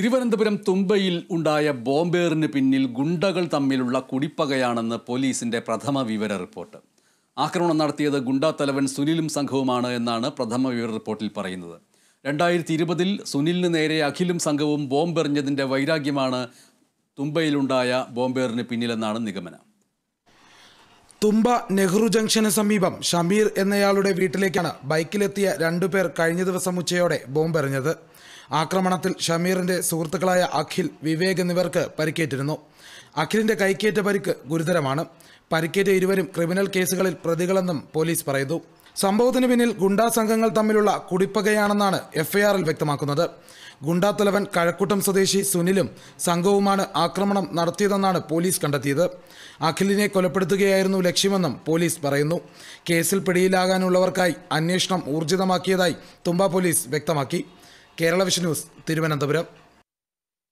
തിരുവനന്തപുരം തുമ്പയിൽ ഉണ്ടായ ബോംബേറിന് പിന്നിൽ ഗുണ്ടകൾ തമ്മിലുള്ള കുടിപ്പകയാണെന്ന് പോലീസിന്റെ പ്രഥമ വിവര റിപ്പോർട്ട് ആക്രമണം നടത്തിയത് ഗുണ്ടാ തലവൻ സുനിലും സംഘവുമാണ് എന്നാണ് പ്രഥമ വിവര റിപ്പോർട്ടിൽ പറയുന്നത് രണ്ടായിരത്തി ഇരുപതിൽ സുനിലിന് നേരെ അഖിലും സംഘവും ബോംബെറിഞ്ഞതിൻ്റെ വൈരാഗ്യമാണ് തുമ്പയിലുണ്ടായ ബോംബേറിന് പിന്നിലെന്നാണ് നിഗമനം തുമ്പ നെഹ്റു ജംഗ്ഷന് സമീപം ഷമീർ എന്നയാളുടെ വീട്ടിലേക്കാണ് ബൈക്കിലെത്തിയ രണ്ടുപേർ കഴിഞ്ഞ ദിവസം ഉച്ചയോടെ ബോംബെറിഞ്ഞത് ആക്രമണത്തിൽ ഷമീറിന്റെ സുഹൃത്തുക്കളായ അഖിൽ വിവേക് എന്നിവർക്ക് പരിക്കേറ്റിരുന്നു അഖിലിന്റെ കൈക്കേറ്റ പരിക്ക് ഗുരുതരമാണ് പരിക്കേറ്റ ഇരുവരും ക്രിമിനൽ കേസുകളിൽ പ്രതികളെന്നും പോലീസ് പറയുന്നു സംഭവത്തിന് പിന്നിൽ ഗുണ്ടാ സംഘങ്ങൾ തമ്മിലുള്ള കുടിപ്പകയാണെന്നാണ് എഫ്ഐആറിൽ വ്യക്തമാക്കുന്നത് ഗുണ്ടാ തലവൻ കഴക്കൂട്ടം സ്വദേശി സുനിലും സംഘവുമാണ് ആക്രമണം നടത്തിയതെന്നാണ് പോലീസ് കണ്ടെത്തിയത് അഖിലിനെ കൊലപ്പെടുത്തുകയായിരുന്നു ലക്ഷ്യമെന്നും പോലീസ് പറയുന്നു കേസിൽ പിടിയിലാകാനുള്ളവർക്കായി അന്വേഷണം ഊർജിതമാക്കിയതായി തുമ്പ പോലീസ് വ്യക്തമാക്കി കേരള വിഷ ന്യൂസ് തിരുവനന്തപുരം